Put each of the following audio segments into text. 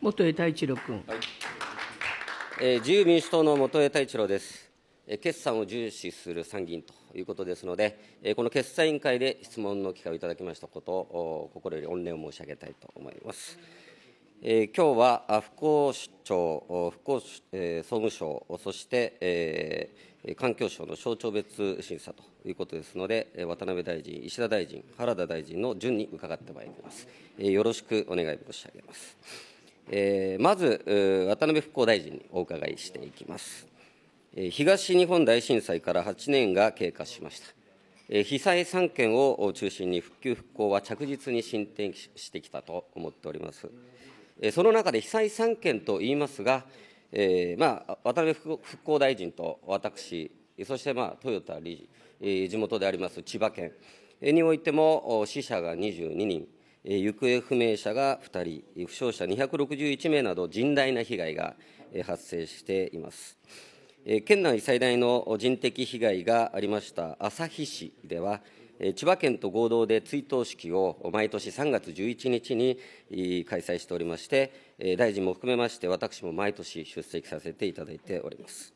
元江太一郎君、はいえー、自由民主党の元江太一郎です、えー、決算を重視する参議院ということですので、えー、この決算委員会で質問の機会をいただきましたことを心より御礼を申し上げたいと思います。えー、今日は復興庁、復興、えー、総務省、そして、えー、環境省の省庁別審査ということですので、渡辺大臣、石田大臣、原田大臣の順に伺ってまいります。えー、よろしくお願い申し上げます。えー、まず、渡辺復興大臣にお伺いしていきます。東日本大震災から8年が経過しました。被災3県を中心に復旧・復興は着実に進展してきたと思っております。その中で被災3県といいますが、えー、まあ、渡辺復興大臣と私、そして、まあ、豊田理事、地元であります千葉県においても死者が22人、行方不明者が2人、負傷者261名など、甚大な被害が発生しています。県内最大の人的被害がありました旭市では、千葉県と合同で追悼式を毎年3月11日に開催しておりまして、大臣も含めまして、私も毎年出席させていただいております。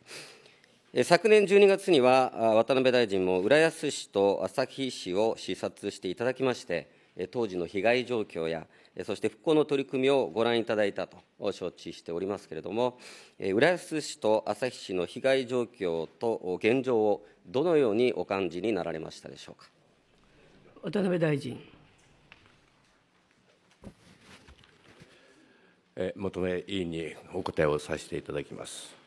昨年12月には、渡辺大臣も浦安市と旭市を視察していただきまして、当時の被害状況や、そして復興の取り組みをご覧いただいたと承知しておりますけれども、浦安市と旭市の被害状況と現状をどのようにお感じになられましたでしょうか。渡辺大臣。求め委員にお答えをさせていただきます。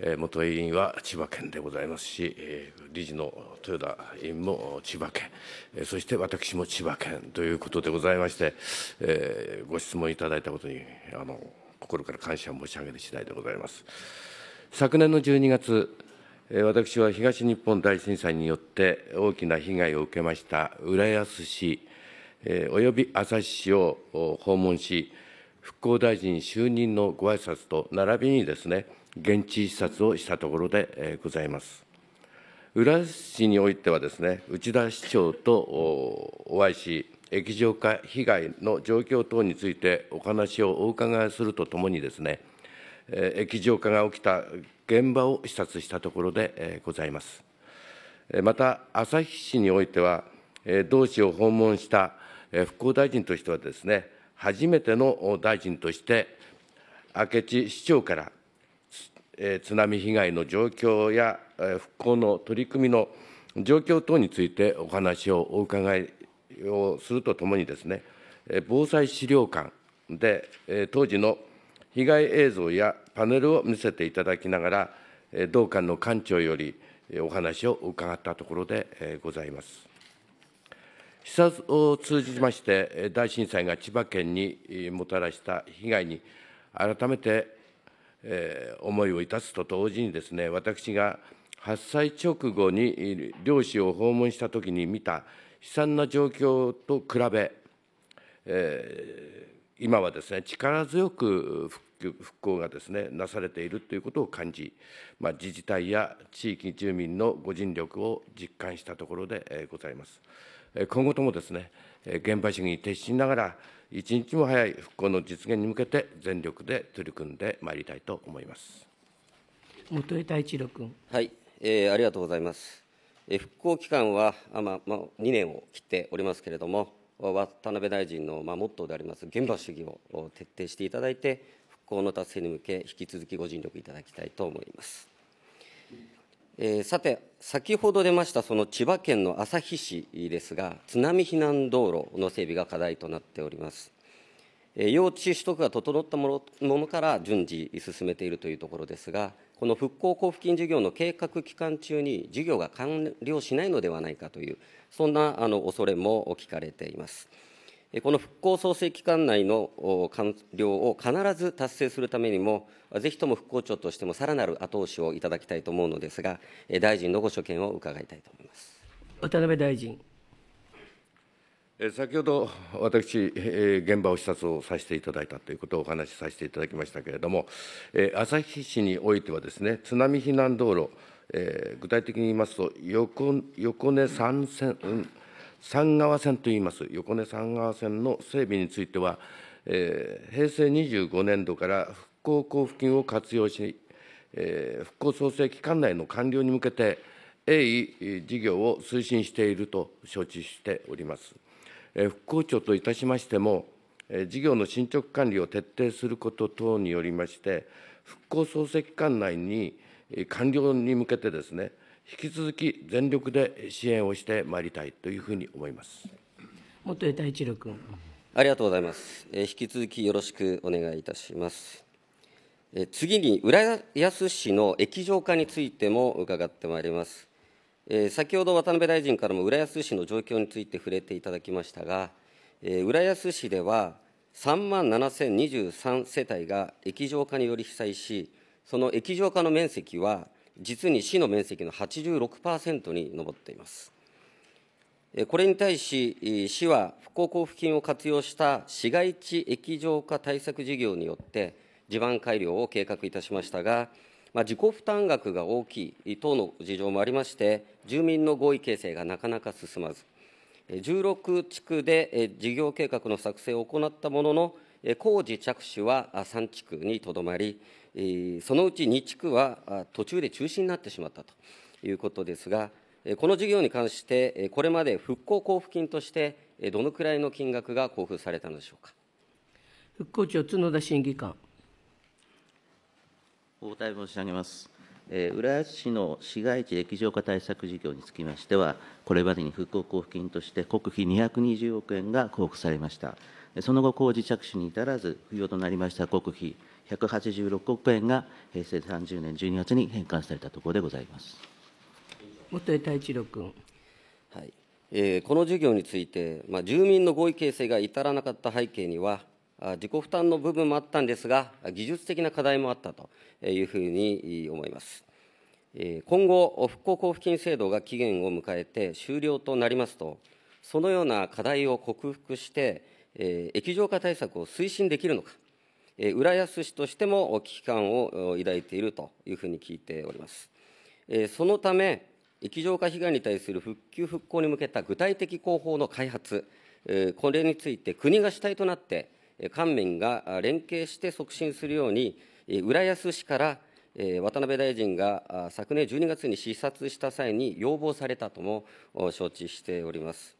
元委員は千葉県でございますし、理事の豊田委員も千葉県、そして私も千葉県ということでございまして、ご質問いただいたことにあの心から感謝申し上げる次第でございます。昨年の12月、私は東日本大震災によって大きな被害を受けました浦安市および旭市を訪問し、復興大臣就任のご挨拶と並びにですね、現地視察をしたところでございます。浦安市においてはですね、内田市長とお会いし、液状化被害の状況等についてお話をお伺いするとともにですね、液状化が起きた現場を視察したところでございます。また、旭市においては、同市を訪問した復興大臣としてはですね、初めての大臣として、明智市長からえ津波被害の状況や、え復興の取り組みの状況等についてお話をお伺いをするとともにですね、え防災資料館で、え当時の被害映像やパネルを見せていただきながら、え同館の館長よりお話を伺ったところで、えございます。視察を通じまして、大震災が千葉県にもたらした被害に改めてえ思いをいたすと同時にですね私が発災直後に漁師を訪問した時に見た悲惨な状況と比べ、えー、今はですね力強く復復興がですねなされているということを感じ、まあ、自治体や地域住民のご尽力を実感したところでございます。今後ともですね現場主義に徹しながら一日も早い復興の実現に向けて全力で取り組んでまいりたいと思います本江太一郎君。はい、えー、ありがとうございます。えー、復興期間は、まあまあ、2年を切っておりますけれども、渡辺大臣の、まあ、モットーであります、現場主義を徹底していただいて、復興の達成に向け、引き続きご尽力いただきたいと思います。えー、さて、先ほど出ましたその千葉県の旭市ですが、津波避難道路の整備が課題となっております。えー、用地取得が整ったものから順次進めているというところですが、この復興交付金事業の計画期間中に事業が完了しないのではないかという、そんなあの恐れも聞かれています。この復興創生期間内の完了を必ず達成するためにも、ぜひとも復興庁としてもさらなる後押しをいただきたいと思うのですが、大臣のご所見を伺いたいと思います渡辺大臣。先ほど私、現場を視察をさせていただいたということをお話しさせていただきましたけれども、旭市においてはですね、津波避難道路、具体的に言いますと、横横根三線。三川線といいます、横根三川線の整備については、えー、平成25年度から復興交付金を活用し、えー、復興創生期間内の完了に向けて、鋭意事業を推進していると承知しております。えー、復興庁といたしましても、えー、事業の進捗管理を徹底すること等によりまして、復興創生期間内に完了に向けてですね、引き続き全力で支援をしてまいりたいというふうに思います。元栄太一郎君。ありがとうございます。え引き続きよろしくお願いいたします。え次に浦安市の液状化についても伺ってまいります。え先ほど渡辺大臣からも浦安市の状況について触れていただきましたが、え浦安市では3万7023世帯が液状化により被災し、その液状化の面積は実に市の面積の86%に上っています。これに対し、市は復興交付金を活用した市街地液状化対策事業によって、地盤改良を計画いたしましたが、まあ、自己負担額が大きい等の事情もありまして、住民の合意形成がなかなか進まず、16地区で事業計画の作成を行ったものの、工事着手は3地区にとどまり、そのうち2地区は途中で中止になってしまったということですが、この事業に関して、これまで復興交付金として、どのくらいの金額が交付されたのでしょうか。復興庁角田審議官。お答え申し上げます。えー、浦安市の市街地液状化対策事業につきましては、これまでに復興交付金として国費220億円が交付されました。その後、工事着手に至らず、不要となりました国費186億円が平成30年12月に返還されたところでございます元江太一郎君。はいえー、この事業について、まあ、住民の合意形成が至らなかった背景には、自己負担の部分もあったんですが、技術的な課題もあったというふうに思います。今後、復興交付金制度が期限を迎えて終了となりますと、そのような課題を克服して、液状化対策を推進できるのか。え浦安市としても危機感を抱いているというふうに聞いております。えそのため、液状化被害に対する復旧・復興に向けた具体的工法の開発、えこれについて国が主体となって、官民が連携して促進するように、浦安市から渡辺大臣が昨年12月に視察した際に要望されたとも承知しております。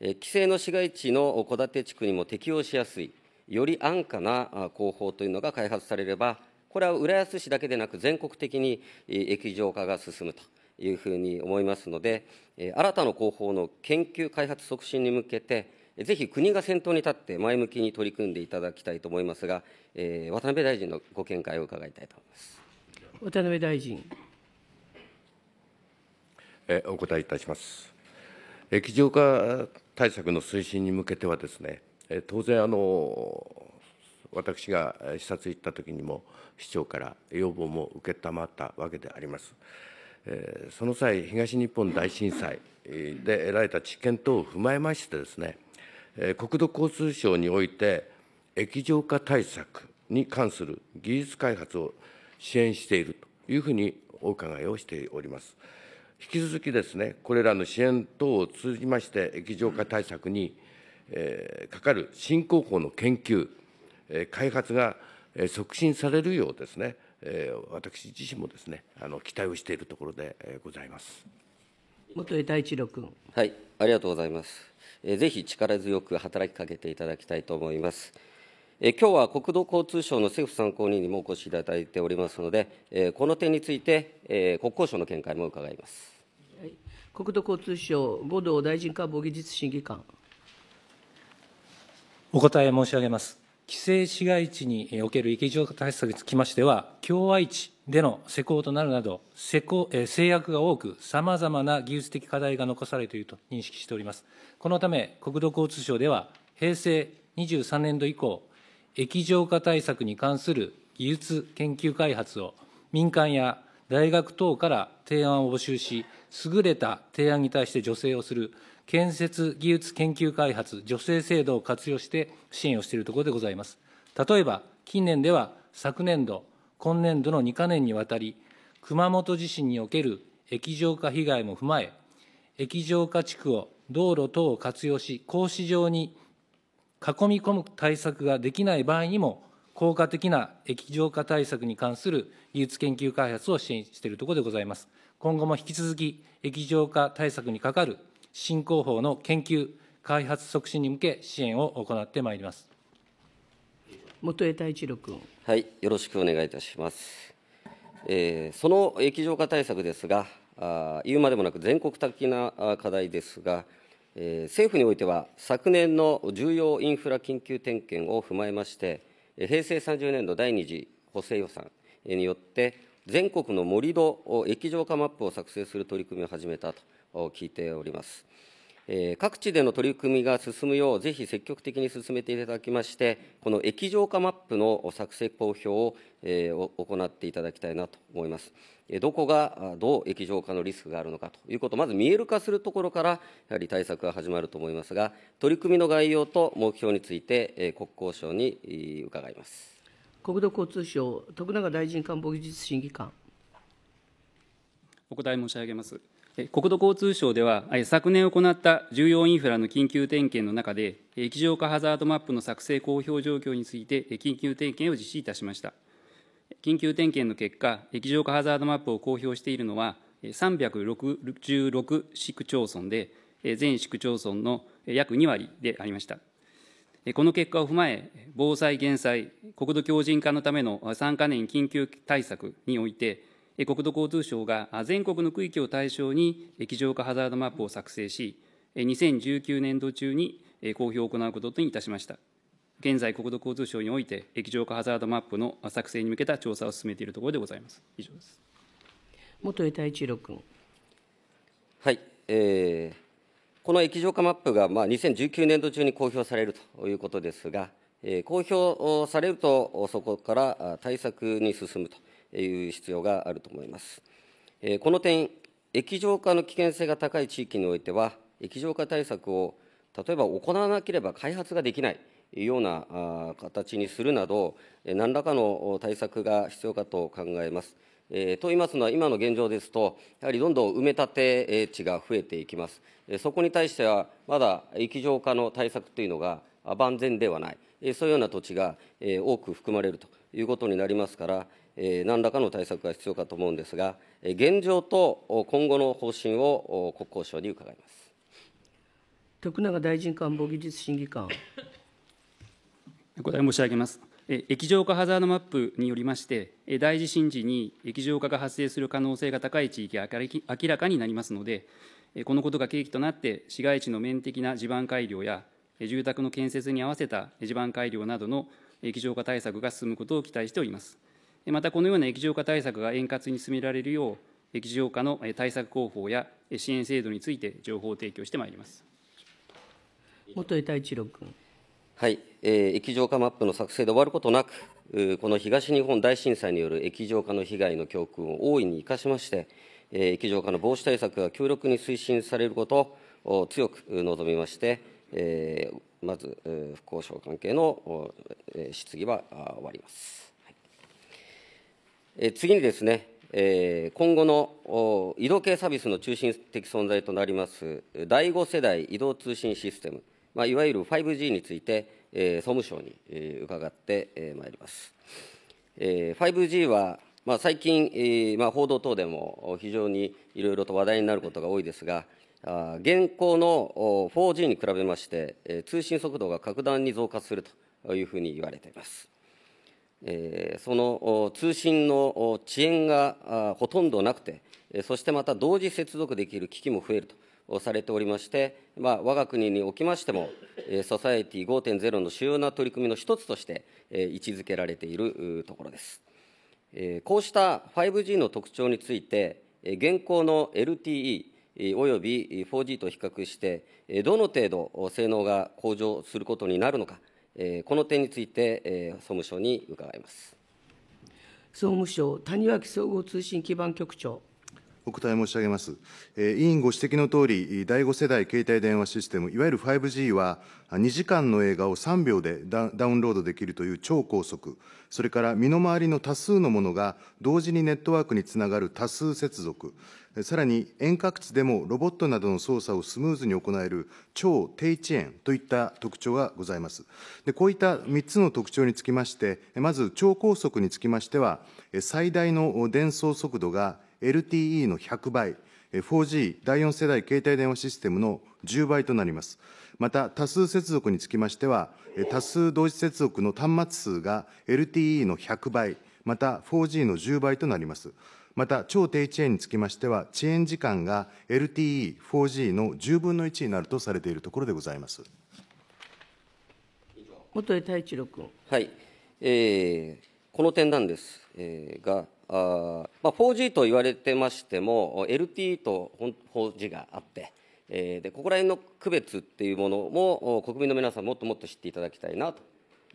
規制の市街地の戸建て地区にも適用しやすい、より安価な工法というのが開発されれば、これは浦安市だけでなく、全国的に液状化が進むというふうに思いますので、新たな工法の研究開発促進に向けて、ぜひ国が先頭に立って前向きに取り組んでいただきたいと思いますが、えー、渡辺大臣のご見解を伺いたいと思います渡辺大臣。えお答えいたします。液状化対策の推進に向けてはですね、当然あの私が視察行った時にも市長から要望も承ったわけであります。その際、東日本大震災で得られた知見等を踏まえましてですね、国土交通省において、液状化対策に関する技術開発を支援しているというふうにお伺いをしております。引き続きですね、これらの支援等を通じまして、液状化対策にえー、かかる新工法の研究、えー、開発が促進されるようですね、えー、私自身もですねあの期待をしているところでございます。元江太一郎君。はい、ありがとうございます。えー、ぜひ力強く働きかけていただきたいと思います。え今日は国土交通省の政府参考人にもお越しいただいておりますので、えこの点について、え国交省の見解も伺います、はい、国土交通省、五道大臣官房技術審議官。お答え申し上げます。規制市街地における池上対策につきましては、共和地での施工となるなど、施工え制約が多く、さまざまな技術的課題が残されていると認識しております。このため、国土交通省では、平成23年度以降、液状化対策に関する技術研究開発を民間や大学等から提案を募集し、優れた提案に対して助成をする建設技術研究開発助成制度を活用して支援をしているところでございます。例えば、近年では昨年度、今年度の2か年にわたり、熊本地震における液状化被害も踏まえ、液状化地区を道路等を活用し、格子状に囲み込む対策ができない場合にも、効果的な液状化対策に関する技術研究開発を支援しているところでございます。今後も引き続き、液状化対策にかかる新工法の研究、開発促進に向け、支援を行ってまいります元江太一郎君。はい、よろしくお願いいたします。えー、その液状化対策ですがあ、言うまでもなく全国的な課題ですが、えー、政府においては、昨年の重要インフラ緊急点検を踏まえまして、平成30年度第二次補正予算によって、全国の盛り土液状化マップを作成する取り組みを始めたと聞いております。え各地での取り組みが進むよう、ぜひ積極的に進めていただきまして、この液状化マップの作成公表を、え行っていただきたいなと思います。どこがどう液状化のリスクがあるのかということ、まず見える化するところから、やはり対策が始まると思いますが、取り組みの概要と目標について、え国交省に伺います国土交通省、徳永大臣官房技術審議官。お答え申し上げます。国土交通省では、昨年行った重要インフラの緊急点検の中で、液状化ハザードマップの作成公表状況について、緊急点検を実施いたしました。緊急点検の結果、液状化ハザードマップを公表しているのは、366市区町村で、全市区町村の約2割でありました。この結果を踏まえ、防災・減災、国土強靭化のための3か年緊急対策において、国土交通省が全国の区域を対象に、液状化ハザードマップを作成し、2019年度中に公表を行うことにいたしました。現在、国土交通省において、液状化ハザードマップの作成に向けた調査を進めているところでございます。以上です。元江太一郎君。はい、えー、この液状化マップが、まあ、2019年度中に公表されるということですが、えー、公表されると、そこから対策に進むと。いう必要があると思います。この点、液状化の危険性が高い地域においては、液状化対策を例えば行わなければ開発ができないような形にするなど、何らかの対策が必要かと考えます。えと言いますのは、今の現状ですと、やはりどんどん埋め立て地が増えていきます。そこに対しては、まだ液状化の対策というのが万全ではない、そういうような土地が多く含まれるということになりますから、何らかの対策が必要かと思うんですが、現状と今後の方針を国交省に伺います徳永大臣官房技術審議官。お答え申し上げます。液状化ハザードマップによりまして、大地震時に液状化が発生する可能性が高い地域が明らかになりますので、このことが契機となって、市街地の面的な地盤改良や、住宅の建設に合わせた地盤改良などの液状化対策が進むことを期待しております。またこのような液状化対策が円滑に進められるよう、液状化の対策広報や支援制度について情報提供してまいります元江太一郎君。はい、えー、液状化マップの作成で終わることなく、この東日本大震災による液状化の被害の教訓を大いに生かしまして、えー、液状化の防止対策が強力に推進されることを強く望みまして、えー、まず、復興省関係の、質疑は終わります。え次にですね、え今後の移動系サービスの中心的存在となります、第5世代移動通信システム、まあ、いわゆる 5G について、え総務省に、え伺ってまい、ります。え 5G は、まあ、最近、えまあ、報道等でも非常にいろいろと話題になることが多いですが、あ現行の 4G に比べまして、え通信速度が格段に増加するというふうに言われています。えその通信の遅延がほとんどなくて、そしてまた同時接続できる機器も増えるとされておりまして、まあ、我が国におきましても、ソサエティ5.0の主要な取り組みの一つとして、位置づけられているところです。こうした 5G の特徴について、現行の LTE および 4G と比較して、どの程度性能が向上することになるのか、えこの点について、え総務省に伺います。総務省谷脇総合通信基盤局長お答え申し上げます。委員ご指摘のとおり、第5世代携帯電話システム、いわゆる 5G は、2時間の映画を3秒でダウンロードできるという超高速、それから身の回りの多数のものが同時にネットワークにつながる多数接続、さらに遠隔地でもロボットなどの操作をスムーズに行える超低遅延といった特徴がございます。でこういった3つの特徴につきまして、まず超高速につきましては、最大の伝送速度が LTE の100倍、4G 第4世代携帯電話システムの10倍となります。また、多数接続につきましては、多数同時接続の端末数が LTE の100倍、また 4G の10倍となります。また、超低遅延につきましては、遅延時間が LTE、4G の10分の1になるとされているところでございます。元江太一郎君。はい、えー、この点なんです、えー、が、あまあ、4G と言われてましても LTE と 4G があって、えー、でここら辺の区別っていうものも国民の皆さんもっともっと知っていただきたいな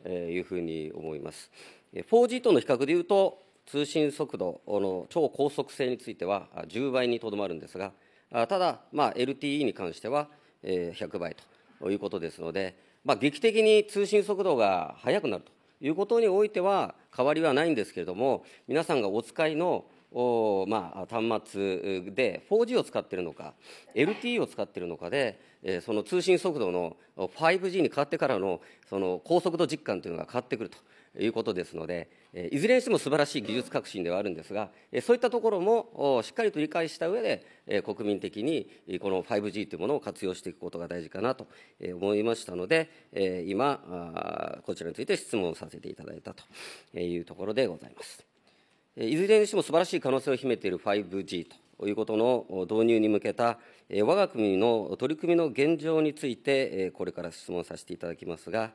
というふうに思います 4G との比較でいうと通信速度の超高速性については10倍にとどまるんですがただ、まあ、LTE に関しては100倍ということですので、まあ、劇的に通信速度が速くなるということにおいては変わりはないんですけれども、皆さんがお使いのおまあ、端末で 4G を使っているのか、LTE を使っているのかで、えその通信速度の 5G に変わってからのその高速度実感というのが変わってくるということですので、いずれにしても素晴らしい技術革新ではあるんですが、そういったところもしっかりと理解した上で、国民的にこの 5G というものを活用していくことが大事かなと思いましたので、今、こちらについて質問させていただいたというところでございます。いずれにしても素晴らしい可能性を秘めている 5G ということの導入に向けた、我が国の取り組みの現状について、これから質問させていただきますが、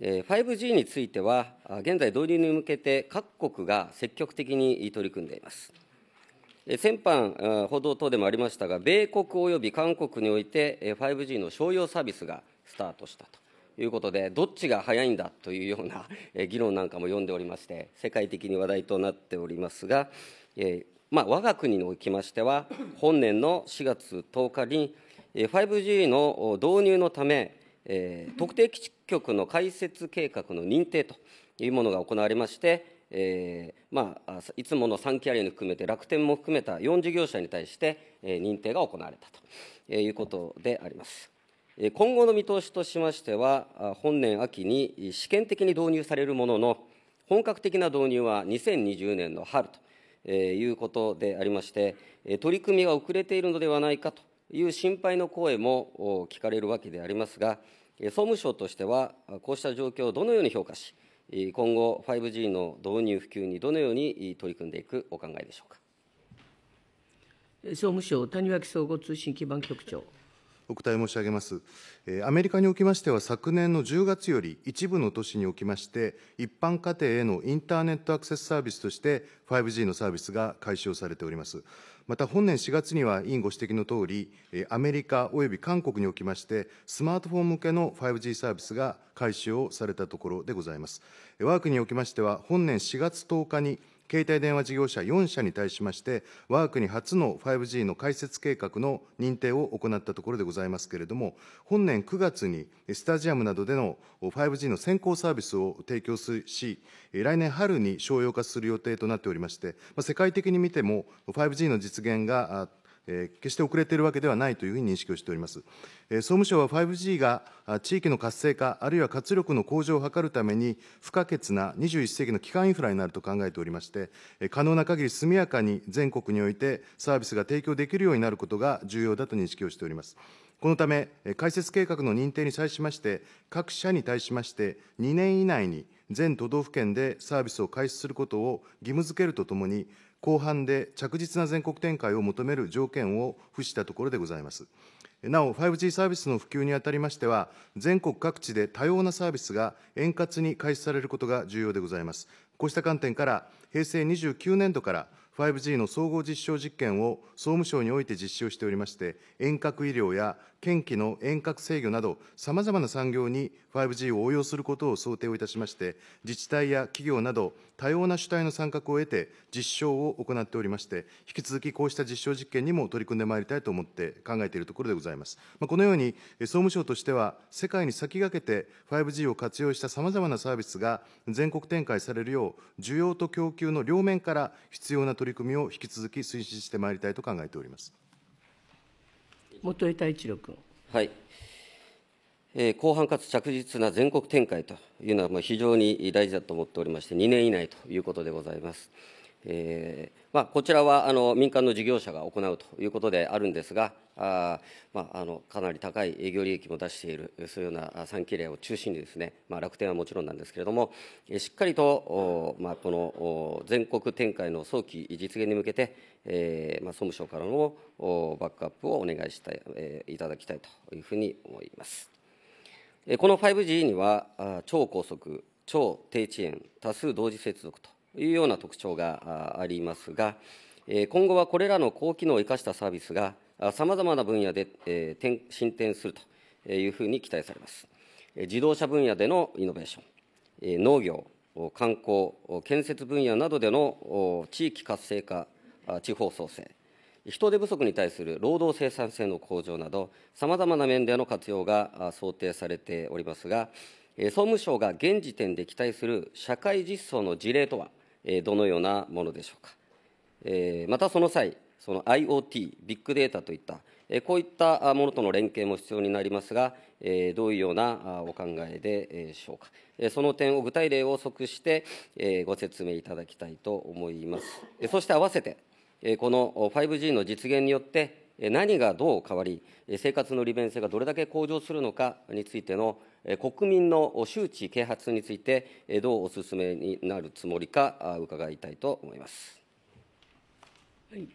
5G については、現在導入に向けて各国が積極的に取り組んでいます。先般、報道等でもありましたが、米国および韓国において、5G の商用サービスがスタートしたということで、どっちが早いんだというような議論なんかも読んでおりまして、世界的に話題となっておりますが、まあ、我が国におきましては、本年の4月10日に、5G の導入のため、えー、特定基地局の開設計画の認定というものが行われまして、えーまあ、いつもの3キャリアに含めて楽天も含めた4事業者に対して、えー、認定が行われたということであります。今後の見通しとしましては、本年秋に試験的に導入されるものの、本格的な導入は2020年の春ということでありまして、取り組みが遅れているのではないかという心配の声も聞かれるわけでありますが、総務省としては、こうした状況をどのように評価し、今後、5G の導入・普及にどのように取り組んでいくお考えでしょうか総務省、谷脇総合通信基盤局長。お答え申し上げます。アメリカにおきましては、昨年の10月より一部の都市におきまして、一般家庭へのインターネットアクセスサービスとして、5G のサービスが開始をされております。また本年4月には委員ご指摘のとおり、アメリカおよび韓国におきまして、スマートフォン向けの 5G サービスが開始をされたところでございます。我が国におきましては、本年4月10日に携帯電話事業者4社に対しまして、我が国初の 5G の開設計画の認定を行ったところでございますけれども、本年9月にスタジアムなどでの 5G の先行サービスを提供し、来年春に商用化する予定となっておりまして、世界的に見ても 5G の実現が決して遅れているわけではないというふうに認識をしております。総務省は 5G が地域の活性化、あるいは活力の向上を図るために不可欠な21世紀の基幹インフラになると考えておりまして、可能な限り速やかに全国においてサービスが提供できるようになることが重要だと認識をしております。このため、開設計画の認定に際しまして、各社に対しまして、2年以内に全都道府県でサービスを開始することを義務付けるとともに、後半で着実な全国展開を求める条件を付したところでございます。なお、5G サービスの普及にあたりましては、全国各地で多様なサービスが円滑に開始されることが重要でございます。こうした観点から、平成29年度から 5G の総合実証実験を総務省において実施をしておりまして、遠隔医療や県機の遠隔制御など、さまざまな産業に 5G を応用することを想定をいたしまして、自治体や企業など、多様な主体の参画を得て、実証を行っておりまして、引き続きこうした実証実験にも取り組んでまいりたいと思って考えているところでございます。まあ、このように、総務省としては、世界に先駆けて 5G を活用したさまざまなサービスが全国展開されるよう、需要と供給の両面から必要な取り組みを引き続き推進してまいりたいと考えております。元井太一郎君。はい、えー、かつ着実な全国展開というのは、まあ、非常に大事だと思っておりまして、2年以内ということでございます。えまあ、こちらはあの民間の事業者が行うということであるんですが、あまあ、あのかなり高い営業利益も出している、そういうような産経例を中心にです、ね、まあ、楽天はもちろんなんですけれども、しっかりと、まあ、この全国展開の早期実現に向けて、えーまあ、総務省からのバックアップをお願いしたい,、えー、いただきたいというふうに思います。この 5G には、超高速、超低遅延、多数同時接続と。いうような特徴がありますが、今後はこれらの高機能を生かしたサービスが、さまざまな分野で進展するというふうに期待されます。自動車分野でのイノベーション、農業、観光、建設分野などでの地域活性化、地方創生、人手不足に対する労働生産性の向上など、さまざまな面での活用が想定されておりますが、総務省が現時点で期待する社会実装の事例とはどのようなものでしょうか。またその際、その IoT、ビッグデータといった、こういったものとの連携も必要になりますが、どういうようなお考えでしょうか。その点を具体例を即してご説明いただきたいと思います。そして合わせて、この 5G の実現によって、何がどう変わり、生活の利便性がどれだけ向上するのかについての国民の周知、啓発について、どうお勧めになるつもりか、伺いたいと思います。はい、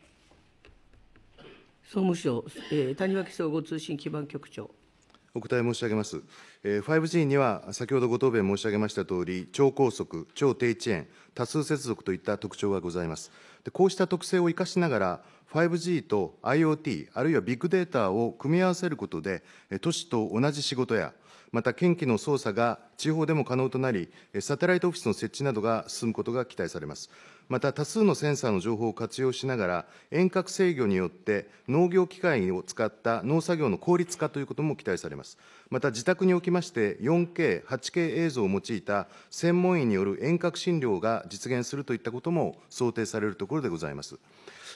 総務省、えー、谷脇総合通信基盤局長。お答え申し上げます。5G には、先ほどご答弁申し上げましたとおり、超高速、超低遅延、多数接続といった特徴がございます。でこうした特性を生かしながら、5G と IoT、あるいはビッグデータを組み合わせることで、都市と同じ仕事やまた検機の操作が地方でも可能となり、サテライトオフィスの設置などが進むことが期待されます。また多数のセンサーの情報を活用しながら、遠隔制御によって農業機械を使った農作業の効率化ということも期待されます。また自宅におきまして 4K、8K 映像を用いた専門医による遠隔診療が実現するといったことも想定されるところでございます。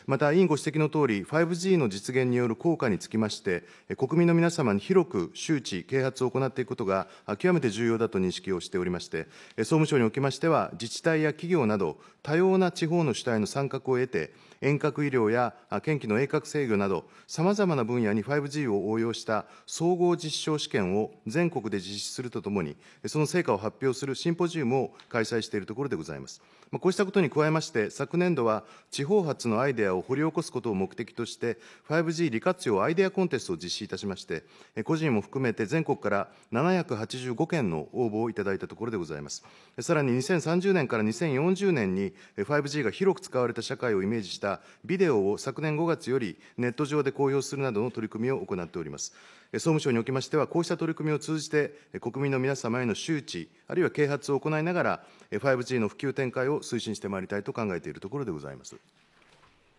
また委員ご指摘のとおり、5G の実現による効果につきまして、国民の皆様に広く周知、啓発を行っていくことが極めて重要だと認識をしておりまして、総務省におきましては、自治体や企業など、多様な地方の主体の参画を得て、遠隔医療や県機の鋭角制御など、さまざまな分野に 5G を応用した総合実証試験を全国で実施するとともに、その成果を発表するシンポジウムを開催しているところでございます。こうしたことに加えまして、昨年度は地方発のアイデアを掘り起こすことを目的として、5G 利活用アイデアコンテストを実施いたしまして、個人も含めて全国から785件の応募をいただいたところでございます。さらに2030年から2040年に 5G が広く使われた社会をイメージしたビデオを昨年5月よりネット上で公表するなどの取り組みを行っております。総務省におきましては、こうした取り組みを通じて、国民の皆様への周知、あるいは啓発を行いながら、5G の普及展開を推進してまいりたいと考えているところでございます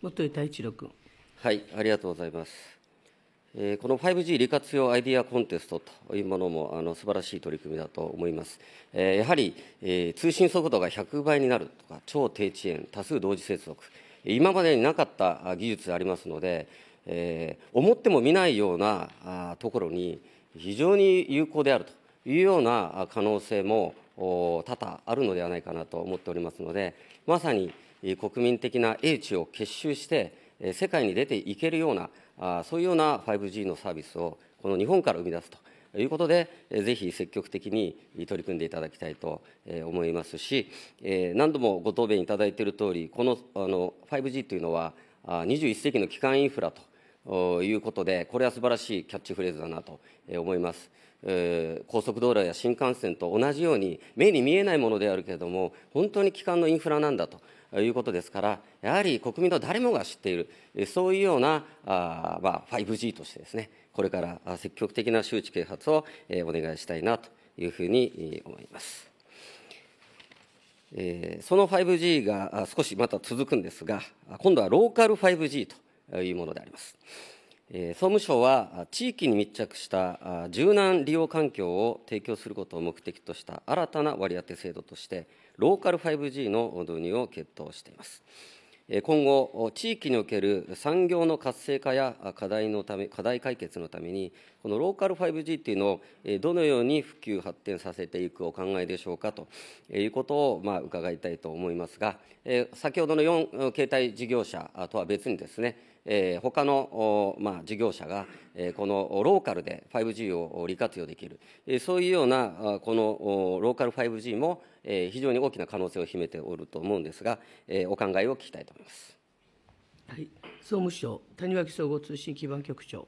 元井太一郎君。はい、ありがとうございます。えこの 5G 利活用アイディアコンテストというものもあの素晴らしい取り組みだと思います。えやはり、え通信速度が100倍になるとか、超低遅延、多数同時接続、今までになかった技術ありますので、えー、思っても見ないようなあところに非常に有効であるというような可能性も多々あるのではないかなと思っておりますので、まさに国民的な英知を結集して、世界に出ていけるような、そういうような 5G のサービスを、この日本から生み出すということで、ぜひ積極的に取り組んでいただきたいと思いますし、何度もご答弁いただいているとおり、このあの 5G というのは、21世紀の基幹インフラとということで、これは素晴らしいキャッチフレーズだなと思います。えー、高速道路や新幹線と同じように、目に見えないものであるけれども、本当に基幹のインフラなんだと。いうことですから、やはり国民の誰もが知っている、そういうようなあ、まあ、5G としてですね、これから積極的な周知啓発を、えお願いしたいなというふうに思います。えー、その 5G が少しまた続くんですが、今度はローカル 5G というものであります。総務省は地域に密着した柔軟利用環境を提供することを目的とした新たな割り当て制度としてローカル 5G の導入を検討しています今後地域における産業の活性化や課題のため課題解決のためにこのローカル 5G っていうのを、えどのように普及発展させていくお考えでしょうかということを、まあ、伺いたいと思いますが、え先ほどの4携帯事業者とは別にですねえ他の、まあ、事業者が、えこのローカルで 5G を利活用できる、えそういうようなこのローカル 5G も、え非常に大きな可能性を秘めておると思うんですが、えお考えを聞きたいと思います。はい、総務省谷脇総合通信基盤局長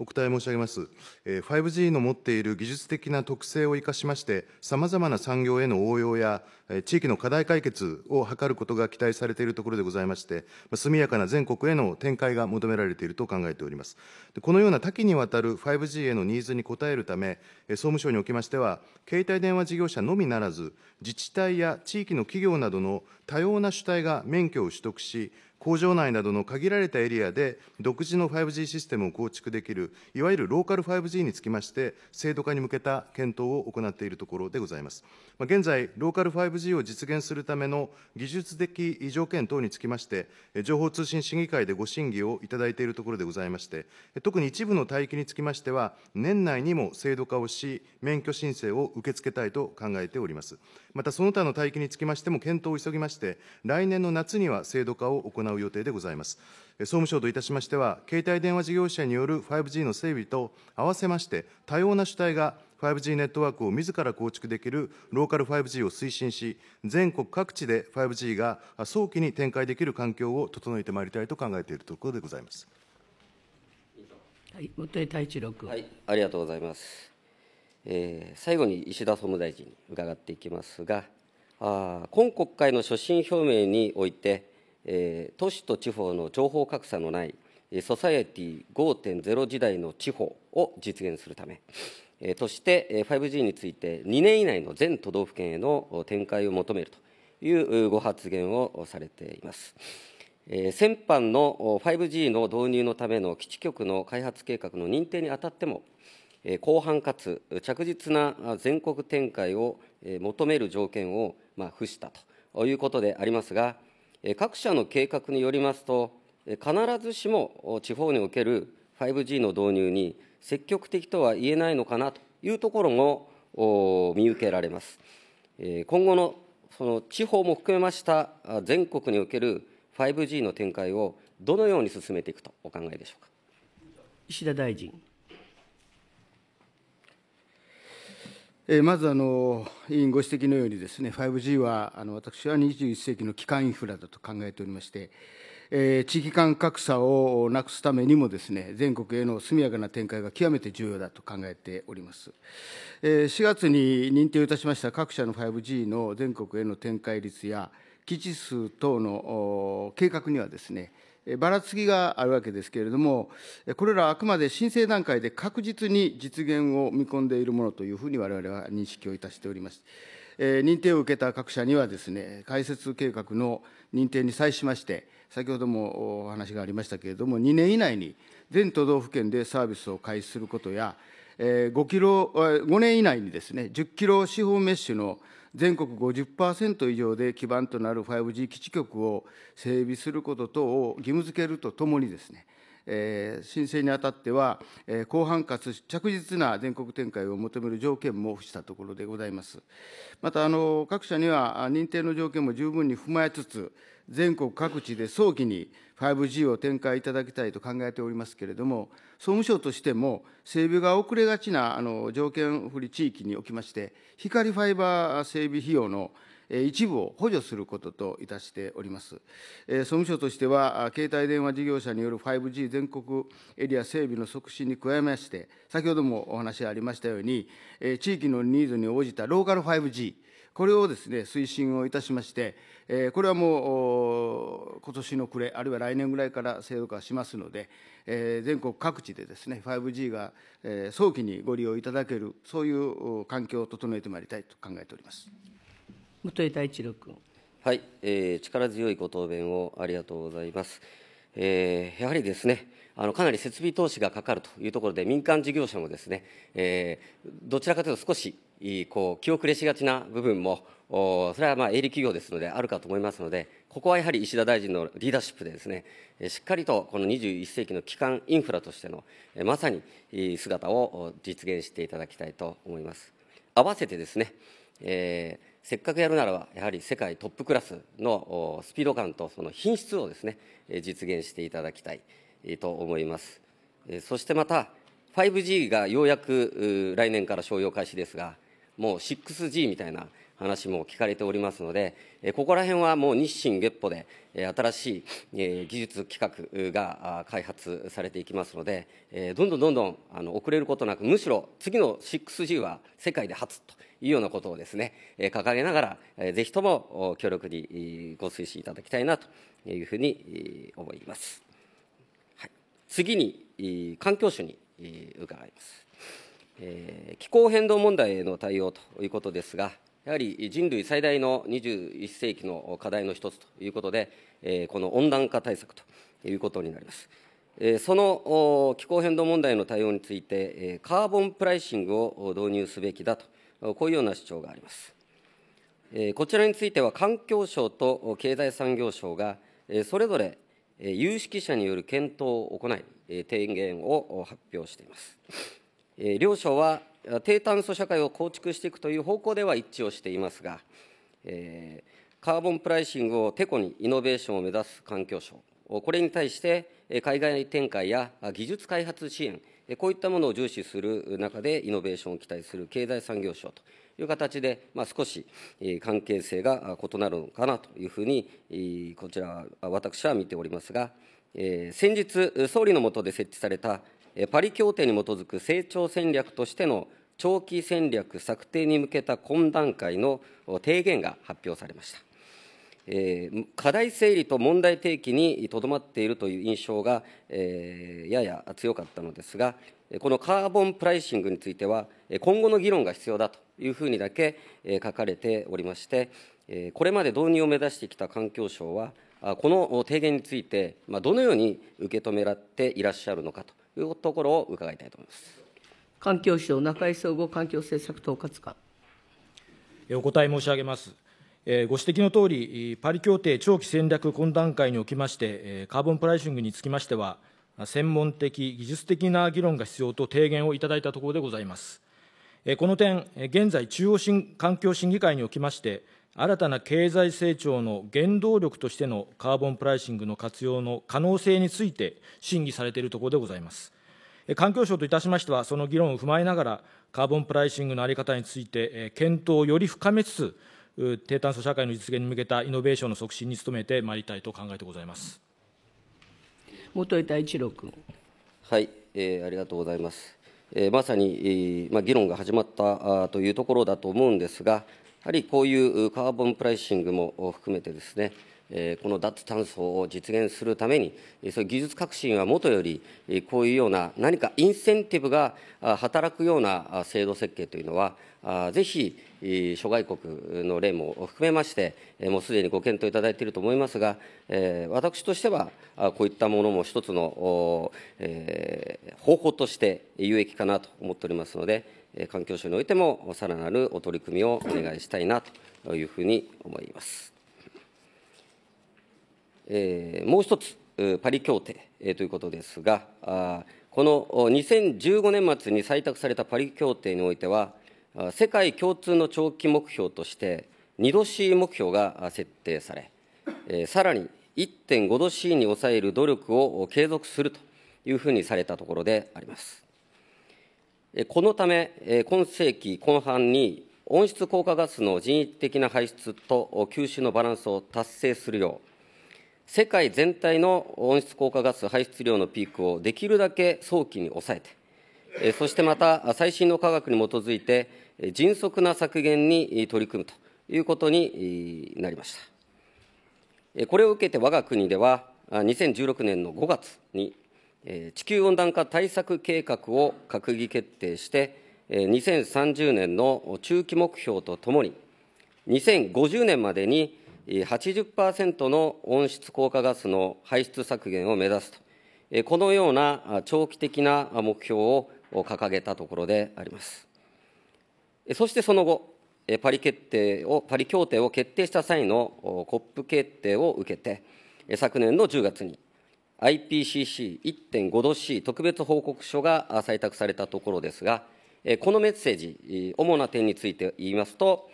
お答え申し上げます。5G の持っている技術的な特性を生かしまして、さまざまな産業への応用や、地域の課題解決を図ることが期待されているところでございまして、速やかな全国への展開が求められていると考えております。このような多岐にわたる 5G へのニーズに応えるため、総務省におきましては、携帯電話事業者のみならず、自治体や地域の企業などの多様な主体が免許を取得し、工場内などの限られたエリアで独自の 5G システムを構築できる、いわゆるローカル 5G につきまして、制度化に向けた検討を行っているところでございます。現在、ローカル 5G を実現するための技術的条件等につきまして、情報通信審議会でご審議をいただいているところでございまして、特に一部の帯域につきましては、年内にも制度化をし、免許申請を受け付けたいと考えております。またその他の待機につきましても検討を急ぎまして、来年の夏には制度化を行う予定でございます。総務省といたしましては、携帯電話事業者による 5G の整備と合わせまして、多様な主体が 5G ネットワークを自ら構築できるローカル 5G を推進し、全国各地で 5G が早期に展開できる環境を整えてまいりたいと考えているところでございます。はい、茂木太一郎君。はい、ありがとうございます。えー、最後に石田総務大臣に伺っていきますが、あ今国会の所信表明において、えー、都市と地方の情報格差のない、ソサエティ5.0時代の地方を実現するため、えー、として 5G について2年以内の全都道府県への展開を求めるというご発言をされています。え先般の 5G の導入のための基地局の開発計画の認定にあたっても、広範かつ着実な全国展開を求める条件を付したということでありますが、各社の計画によりますと、必ずしも地方における 5G の導入に積極的とは言えないのかなというところも見受けられます。今後のその地方も含めました全国における 5G の展開をどのように進めていくとお考えでしょうか。石田大臣。まずあの、委員ご指摘のようにです、ね、5G はあの私は21世紀の基幹インフラだと考えておりまして、地域間格差をなくすためにもです、ね、全国への速やかな展開が極めて重要だと考えております。4月に認定をいたしました各社の 5G の全国への展開率や、基地数等の計画にはですね、ばらつきがあるわけですけれども、これらはあくまで申請段階で確実に実現を見込んでいるものというふうにわれわれは認識をいたしております。認定を受けた各社にはですね、開設計画の認定に際しまして、先ほどもお話がありましたけれども、2年以内に全都道府県でサービスを開始することや、5キロ、5年以内にですね、10キロ四方メッシュの全国50%以上で基盤となる 5G 基地局を整備すること等を義務付けるとともにですね、えー、申請にあたっては、えー、広範かつ着実な全国展開を求める条件も付したところでございます。また、あの各社には認定の条件も十分に踏まえつつ、全国各地で早期に 5G を展開いただきたいと考えておりますけれども、総務省としても、整備が遅れがちなあの条件不利地域におきまして、光ファイバー整備費用の一部を補助することといたしております。総務省としては、携帯電話事業者による 5G 全国エリア整備の促進に加えまして、先ほどもお話ありましたように、地域のニーズに応じたローカル 5G、これをですね、推進をいたしまして、えこれはもう、今年の暮れ、あるいは来年ぐらいから制度化しますので、え全国各地でですね、5G が、え早期にご利用いただける、そういう環境を整えてまいりたいと考えております。武井太一郎君。はい、えー、力強いご答弁をありがとうございます。えー、やはりですね、あのかなり設備投資がかかるというところで、民間事業者もですね、えー、どちらかというと少しこう気後れしがちな部分も、それはまあ営利企業ですので、あるかと思いますので、ここはやはり石田大臣のリーダーシップでです、ね、しっかりとこの21世紀の基幹インフラとしての、まさに姿を実現していただきたいと思います。合わせてですね、えー、せっかくやるならば、やはり世界トップクラスのスピード感とその品質をですね、実現していただきたいと思います。そしてまた、5G がようやく来年から商用開始ですが、もう 6G みたいな話も聞かれておりますので、ここら辺はもう日進月歩で、新しい技術企画が開発されていきますので、どんどんどんどんあの遅れることなく、むしろ次の 6G は世界で初というようなことをですね、掲げながら、ぜひとも強力にご推進いただきたいなというふうに思います。はい、次に、環境省に伺います。えー、気候変動問題への対応ということですが、やはり人類最大の21世紀の課題の一つということで、えー、この温暖化対策ということになります。えー、その気候変動問題の対応について、カーボンプライシングを導入すべきだと、こういうような主張があります。こちらについては、環境省と経済産業省が、それぞれ有識者による検討を行い、提言を発表しています。両省は低炭素社会を構築していくという方向では一致をしていますが、えカーボンプライシングをてこにイノベーションを目指す環境省、これに対して、海外展開や技術開発支援、こういったものを重視する中で、イノベーションを期待する経済産業省という形で、まあ、少し関係性が異なるのかなというふうに、こちら、私は見ておりますが、先日、総理の下で設置されたパリ協定に基づく成長戦略としての長期戦略策定に向けた懇談会の提言が発表されました。課題整理と問題提起にとどまっているという印象が、やや強かったのですが、このカーボンプライシングについては、今後の議論が必要だというふうにだけ書かれておりまして、これまで導入を目指してきた環境省は、この提言について、どのように受け止められていらっしゃるのかというところを伺いたいと思います。環境省中井総合環境政策統括官。お答え申し上げます。ご指摘のとおり、パリ協定長期戦略懇談会におきまして、カーボンプライシングにつきましては、専門的、技術的な議論が必要と提言をいただいたところでございます。この点、現在、中央環境審議会におきまして、新たな経済成長の原動力としてのカーボンプライシングの活用の可能性について審議されているところでございます。環境省といたしましては、その議論を踏まえながら、カーボンプライシングの在り方について、検討をより深めつつ、低炭素社会の実現に向けたイノベーションの促進に努めてまいりたいと考えてございます元井太一郎君。はい、えー、ありがとうございます。えー、まさに、えーまあ、議論が始まったあというところだと思うんですが、はりこういうカーボンプライシングも含めてですね、この脱炭素を実現するために、そういう技術革新はもとより、こういうような何かインセンティブが働くような制度設計というのは、ぜひ諸外国の例も含めまして、もうすでにご検討いただいていると思いますが、私としては、こういったものも一つの方法として有益かなと思っておりますので、環境省においても、さらなるお取り組みをお願いしたいなというふうに思います。えー、もう一つ、パリ協定、ということですが、この2015年末に採択されたパリ協定においては、世界共通の長期目標として、2度 C 目標が設定され、さらに1.5度 C に抑える努力を継続するというふうにされたところであります。このため、今世紀後半に温室効果ガスの人為的な排出と吸収のバランスを達成するよう、世界全体の温室効果ガス排出量のピークをできるだけ早期に抑えて、そしてまた最新の科学に基づいて、迅速な削減に取り組むということになりました。これを受けて我が国では、2016年の5月に地球温暖化対策計画を閣議決定して、2030年の中期目標とともに、2050年までに80%の温室効果ガスの排出削減を目指すと、このような長期的な目標を掲げたところであります。そしてその後、パリ決定をパリ協定を決定した際の COP 決定を受けて、昨年の10月に IPCC1.5 度 C 特別報告書が採択されたところですが、このメッセージ、主な点について言いますと、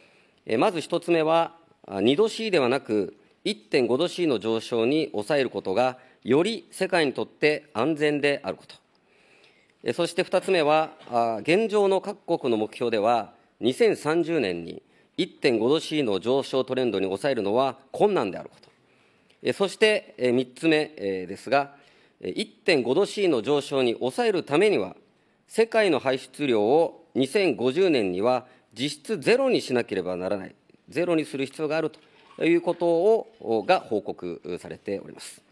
まず1つ目は、2度 C ではなく、1.5度 C の上昇に抑えることが、より世界にとって安全であること。そして2つ目は、現状の各国の目標では、2030年に1.5度 C の上昇トレンドに抑えるのは困難であること。そして3つ目ですが、1.5度 C の上昇に抑えるためには、世界の排出量を2050年には実質ゼロにしなければならない、ゼロにする必要があるということをが報告されております。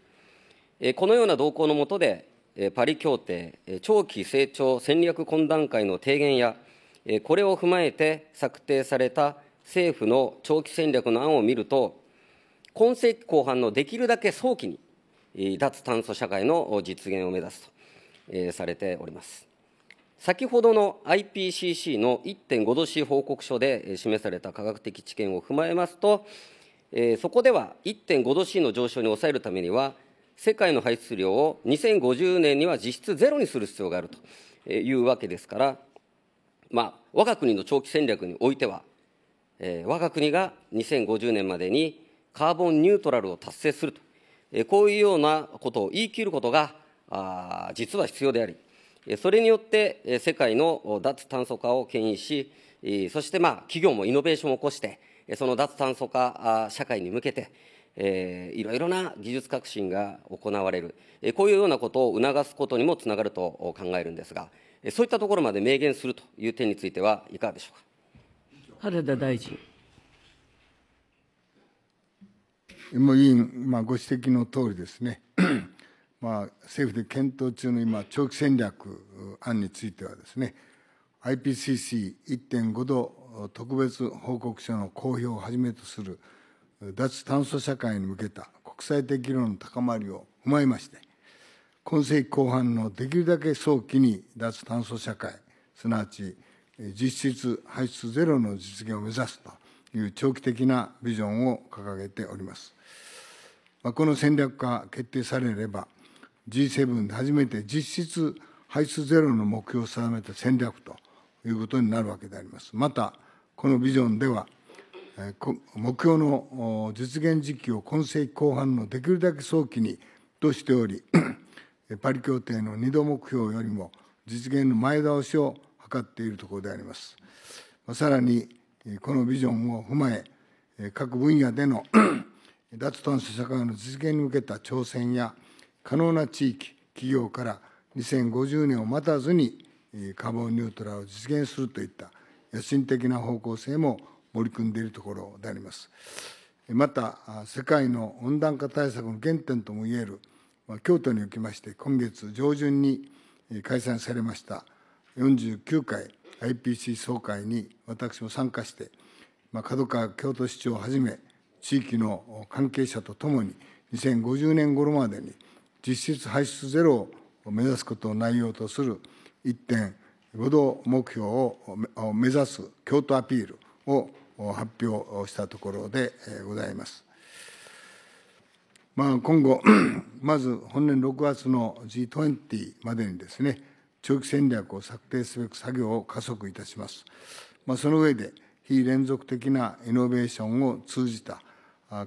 このような動向の下で、パリ協定長期成長戦略懇談会の提言や、これを踏まえて策定された政府の長期戦略の案を見ると、今世紀後半のできるだけ早期に、脱炭素社会の実現を目指すとされております。先ほどの IPCC の1.5度 C 報告書で示された科学的知見を踏まえますと、そこでは1.5度 C の上昇に抑えるためには、世界の排出量を2050年には実質ゼロにする必要があるというわけですから、まあ、我が国の長期戦略においては、え我が国が2050年までにカーボンニュートラルを達成すると、えこういうようなことを言い切ることが、あ実は必要であり、それによって世界の脱炭素化を牽引し、そしてまあ企業もイノベーションを起こして、その脱炭素化社会に向けて、えいろいろな技術革新が行われる、えこういうようなことを促すことにもつながると考えるんですが、そういったところまで明言するという点については、いかがでしょうか原田大臣。委員、まあ、ご指摘の通りですね、まあ、政府で検討中の今、長期戦略案についてはですね、IPCC1.5 度特別報告書の公表をはじめとする脱炭素社会に向けた国際的議論の高まりを踏まえまして、今世紀後半のできるだけ早期に脱炭素社会、すなわち実質排出ゼロの実現を目指すという長期的なビジョンを掲げております。まあ、この戦略が決定されれば、G7 で初めて実質排出ゼロの目標を定めた戦略ということになるわけであります。また、このビジョンでは、目標の実現時期を今世紀後半のできるだけ早期にとしており、パリ協定の2度目標よりも実現の前倒しを図っているところであります。さらに、このビジョンを踏まえ、各分野での脱炭素社会の実現に向けた挑戦や、可能な地域、企業から2050年を待たずにカーボンニュートラルを実現するといった野心的な方向性も盛り組んでいるところであります。また、世界の温暖化対策の原点ともいえる、京都におきまして、今月上旬に開催されました49回 IPC 総会に私も参加して、まあ、角川京都市長をはじめ、地域の関係者とともに、2050年頃までに実質排出ゼロを目指すことを内容とする1.5度目標を目指す京都アピールを発表したところでございます。まあ、今後、まず本年6月の G20 までにですね、長期戦略を策定すべく作業を加速いたします。まあ、その上で、非連続的なイノベーションを通じた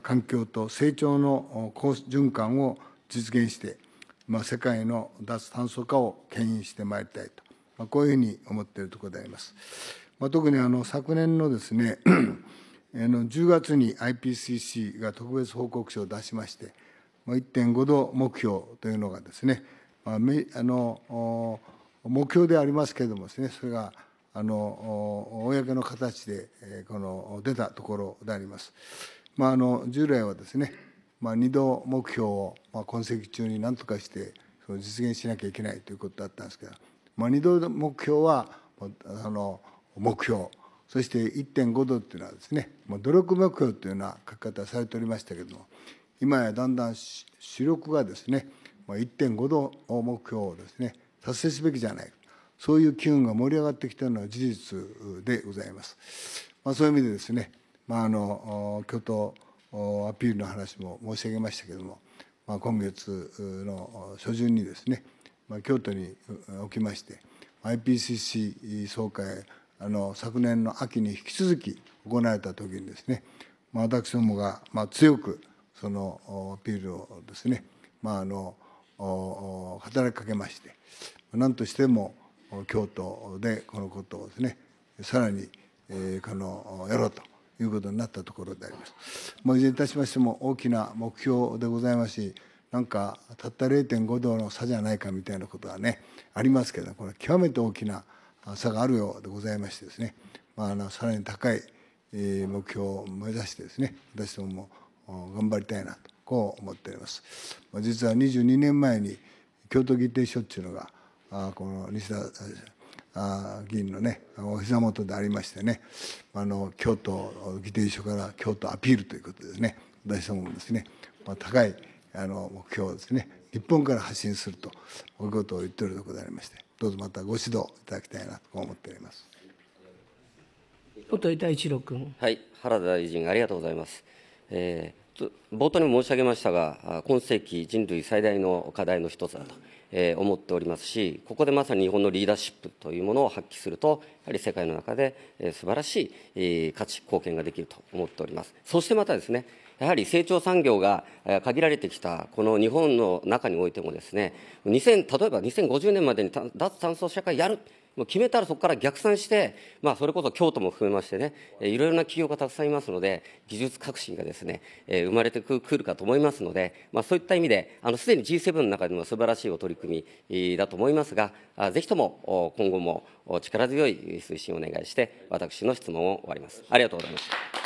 環境と成長の好循環を実現して、まあ、世界の脱炭素化を牽引してまいりたいと、まあ、こういうふうに思っているところであります。まあ、特にあの昨年のですね10 月に IPCC が特別報告書を出しまして、1.5度目標というのがですね、あの目標でありますけれどもですねそれがあの公の形でこの出たところであります。まあ、あの従来はですね、まあ、2度目標を、まあ、今世紀中に何とかしてその実現しなきゃいけないということだったんですけど、まあ、2度目標はあの目標そして1.5度っていうのはですね、まあ、努力目標というような書き方されておりましたけども今やだんだん主力がですね、まあ、1.5度目標をですね達成すべきじゃないそういう機運が盛り上がってきたのは事実でございます。まあ、そういう意味でですねまあ、あの挙党アピールの話も申し上げましたけれども、まあ、今月の初旬にですね、まあ、京都におきまして IPCC 総会あの昨年の秋に引き続き行われた時にですね、まあ、私どもが、まあ、強くそのアピールをですね、まあ、あの働きかけまして何としても京都でこのことをですねさらに、えー、このやろうと。いうことになったところであります。もあ、いずれにいたしましても大きな目標でございますしなんかたった0.5度の差じゃないかみたいなことはねありますけどこれは極めて大きな差があるようでございましてですね、まあ、あのさらに高い目標を目指してですね私どもも頑張りたいなとこう思っております。実は22年前に京都議定書っていうのがこの西田あ議員のねお膝元でありましてねあの京都議定書から京都アピールということでね私どももですね、まあ、高いあの目標をですね日本から発信するとこういうことを言っているところでありましてどうぞまたご指導いただきたいなと思っております。元井太一郎君。はい、原田大臣ありがとうございます。えー、冒頭にも申し上げましたが、今世紀人類最大の課題の一つだと。え思っておりますし、ここでまさに日本のリーダーシップというものを発揮すると、やはり世界の中で、え素晴らしい、価値貢献ができると思っております。そしてまたですね、やはり成長産業が限られてきたこの日本の中においてもですね、2000例えば2050年までに脱炭素社会やるもう決めたらそこから逆算して、まあ、それこそ京都も含めましてね、いろいろな企業がたくさんいますので、技術革新がですね、生まれてくるかと思いますので、まあ、そういった意味で、すでに G7 の中でも素晴らしいお取り組みだと思いますが、ぜひとも今後も力強い推進をお願いして、私の質問を終わります。ありがとうございました。